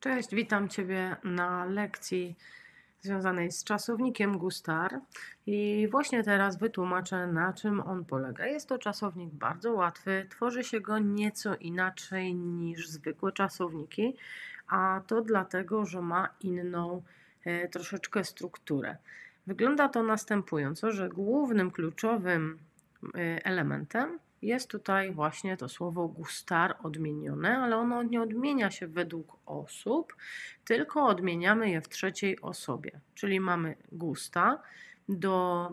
Cześć, witam Ciebie na lekcji związanej z czasownikiem Gustar i właśnie teraz wytłumaczę na czym on polega. Jest to czasownik bardzo łatwy, tworzy się go nieco inaczej niż zwykłe czasowniki, a to dlatego, że ma inną e, troszeczkę strukturę. Wygląda to następująco, że głównym, kluczowym e, elementem jest tutaj właśnie to słowo gustar odmienione, ale ono nie odmienia się według osób, tylko odmieniamy je w trzeciej osobie. Czyli mamy gusta do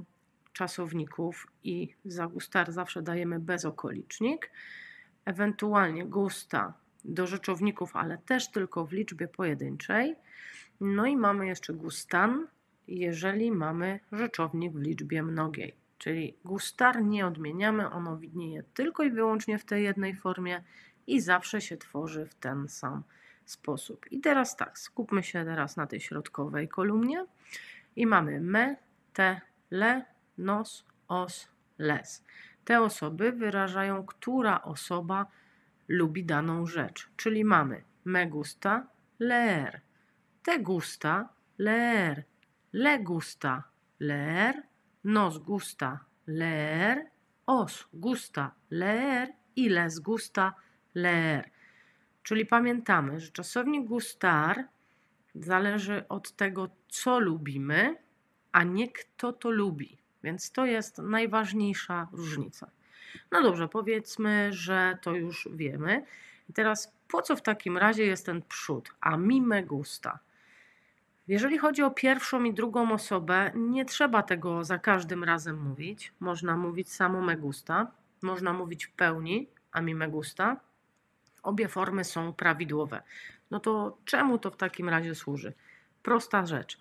czasowników i za gustar zawsze dajemy bezokolicznik, ewentualnie gusta do rzeczowników, ale też tylko w liczbie pojedynczej. No i mamy jeszcze gustan, jeżeli mamy rzeczownik w liczbie mnogiej. Czyli gustar nie odmieniamy, ono widnieje tylko i wyłącznie w tej jednej formie i zawsze się tworzy w ten sam sposób. I teraz tak, skupmy się teraz na tej środkowej kolumnie i mamy me, te, le, nos, os, les. Te osoby wyrażają, która osoba lubi daną rzecz. Czyli mamy me gusta, leer, te gusta, leer, le gusta, leer, Nos gusta leer, os gusta leer i les gusta leer. Czyli pamiętamy, że czasownik gustar zależy od tego, co lubimy, a nie kto to lubi. Więc to jest najważniejsza różnica. No dobrze, powiedzmy, że to już wiemy. I teraz po co w takim razie jest ten przód? A mi me gusta. Jeżeli chodzi o pierwszą i drugą osobę, nie trzeba tego za każdym razem mówić. Można mówić samo me gusta, można mówić w pełni, a mi me gusta. Obie formy są prawidłowe. No to czemu to w takim razie służy? Prosta rzecz.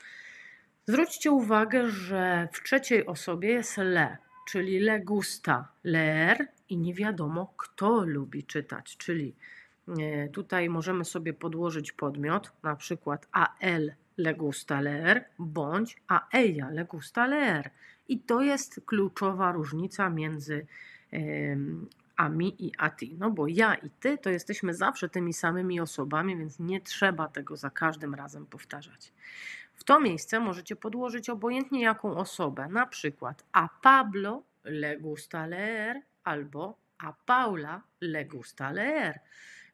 Zwróćcie uwagę, że w trzeciej osobie jest le, czyli le gusta, leer i nie wiadomo kto lubi czytać, czyli e, tutaj możemy sobie podłożyć podmiot, na przykład AL gusta leer bądź a ella gusta leer. I to jest kluczowa różnica między a mi i a ty. No bo ja i ty to jesteśmy zawsze tymi samymi osobami, więc nie trzeba tego za każdym razem powtarzać. W to miejsce możecie podłożyć obojętnie jaką osobę, na przykład a Pablo le gusta leer albo a Paula le gusta leer.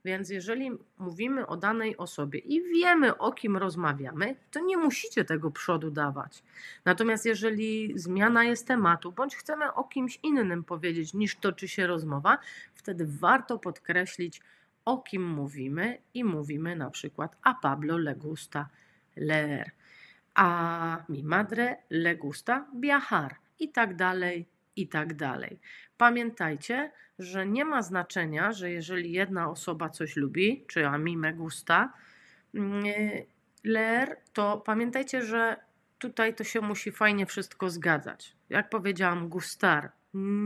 Więc jeżeli mówimy o danej osobie i wiemy, o kim rozmawiamy, to nie musicie tego przodu dawać. Natomiast jeżeli zmiana jest tematu, bądź chcemy o kimś innym powiedzieć niż toczy się rozmowa, wtedy warto podkreślić, o kim mówimy i mówimy na przykład a Pablo le gusta leer, a mi madre le gusta viajar i tak dalej, i tak dalej. Pamiętajcie, że nie ma znaczenia, że jeżeli jedna osoba coś lubi, czy a mi me gusta, mm, ler, to pamiętajcie, że tutaj to się musi fajnie wszystko zgadzać. Jak powiedziałam, gustar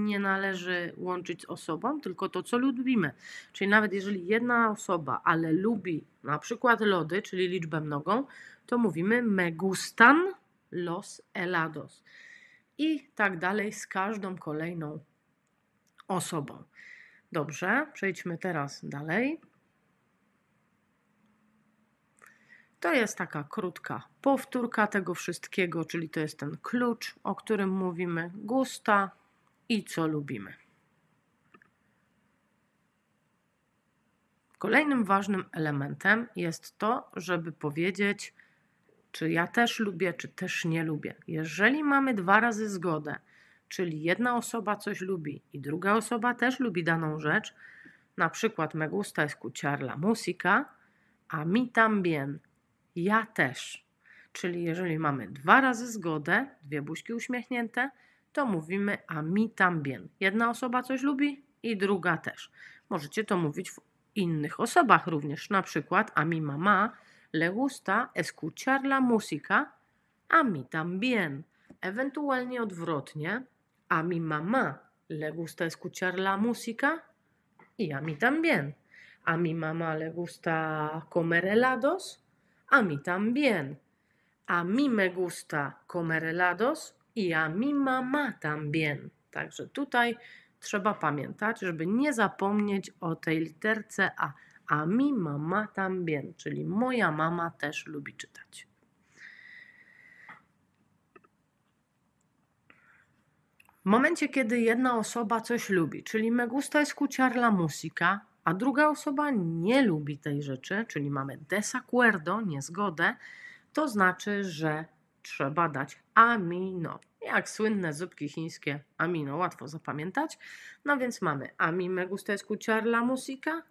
nie należy łączyć z osobą, tylko to, co lubimy. Czyli nawet jeżeli jedna osoba, ale lubi na przykład lody, czyli liczbę mnogą, to mówimy me gustan los helados i tak dalej z każdą kolejną osobą. Dobrze, przejdźmy teraz dalej. To jest taka krótka powtórka tego wszystkiego, czyli to jest ten klucz, o którym mówimy, gusta i co lubimy. Kolejnym ważnym elementem jest to, żeby powiedzieć, czy ja też lubię, czy też nie lubię. Jeżeli mamy dwa razy zgodę, czyli jedna osoba coś lubi i druga osoba też lubi daną rzecz, na przykład me gusta escuchar la música, a mi también, ja też. Czyli jeżeli mamy dwa razy zgodę, dwie buźki uśmiechnięte, to mówimy a mi también. Jedna osoba coś lubi i druga też. Możecie to mówić w innych osobach również, na przykład a mi mama le gusta escuchar la música, a mi también. Ewentualnie odwrotnie, a mi mama le gusta escuchar la música y a mi también. A mi mama le gusta comer helados, a mi también. A mi me gusta comer helados i y a mi mama también. Także tutaj trzeba pamiętać, żeby nie zapomnieć o tej literce A a mi mama también, czyli moja mama też lubi czytać. W momencie, kiedy jedna osoba coś lubi, czyli me gusta escuchar la música, a druga osoba nie lubi tej rzeczy, czyli mamy desacuerdo, niezgodę, to znaczy, że trzeba dać amino. Jak słynne zupki chińskie amino, łatwo zapamiętać. No więc mamy a mi me gusta escuchar la música,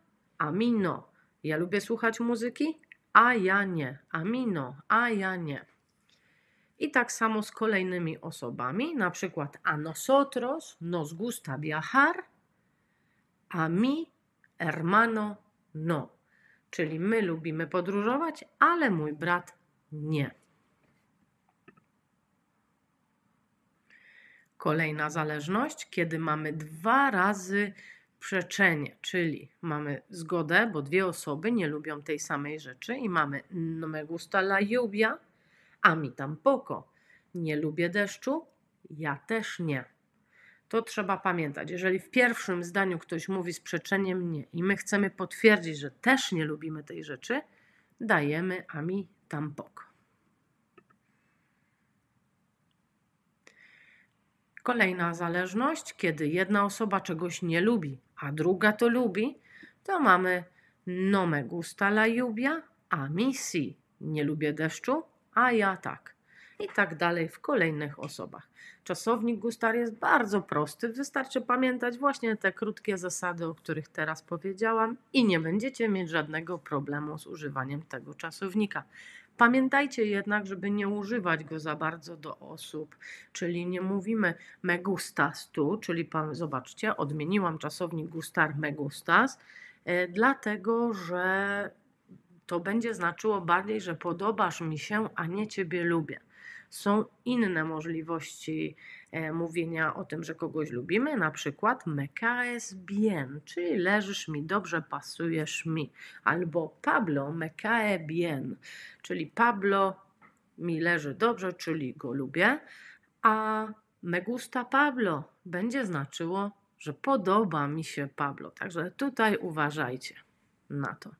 a mi no. Ja lubię słuchać muzyki, a ja nie. A mi no, a ja nie. I tak samo z kolejnymi osobami, na przykład a nosotros nos gusta viajar, a mi hermano no. Czyli my lubimy podróżować, ale mój brat nie. Kolejna zależność, kiedy mamy dwa razy sprzeczenie, czyli mamy zgodę, bo dwie osoby nie lubią tej samej rzeczy i mamy no me gusta la lluvia, a mi tampoco. Nie lubię deszczu, ja też nie. To trzeba pamiętać. Jeżeli w pierwszym zdaniu ktoś mówi sprzeczenie nie i my chcemy potwierdzić, że też nie lubimy tej rzeczy, dajemy a mi tampoco. Kolejna zależność, kiedy jedna osoba czegoś nie lubi, a druga to lubi, to mamy no me gusta la lluvia, a mi si. Nie lubię deszczu, a ja tak. I tak dalej w kolejnych osobach. Czasownik gustar jest bardzo prosty. Wystarczy pamiętać właśnie te krótkie zasady, o których teraz powiedziałam, i nie będziecie mieć żadnego problemu z używaniem tego czasownika. Pamiętajcie jednak, żeby nie używać go za bardzo do osób, czyli nie mówimy me gustas tu, czyli zobaczcie, odmieniłam czasownik gustar me gustas, e, dlatego że to będzie znaczyło bardziej, że podobasz mi się, a nie ciebie lubię są inne możliwości e, mówienia o tym, że kogoś lubimy, na przykład me caes bien, czyli leżysz mi, dobrze pasujesz mi, albo Pablo me cae bien, czyli Pablo mi leży dobrze, czyli go lubię, a me gusta Pablo będzie znaczyło, że podoba mi się Pablo. Także tutaj uważajcie na to.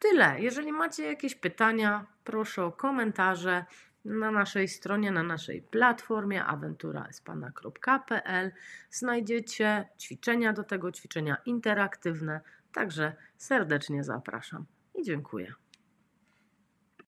Tyle. Jeżeli macie jakieś pytania, proszę o komentarze. Na naszej stronie, na naszej platformie awenturaespana.pl znajdziecie ćwiczenia do tego, ćwiczenia interaktywne, także serdecznie zapraszam i dziękuję.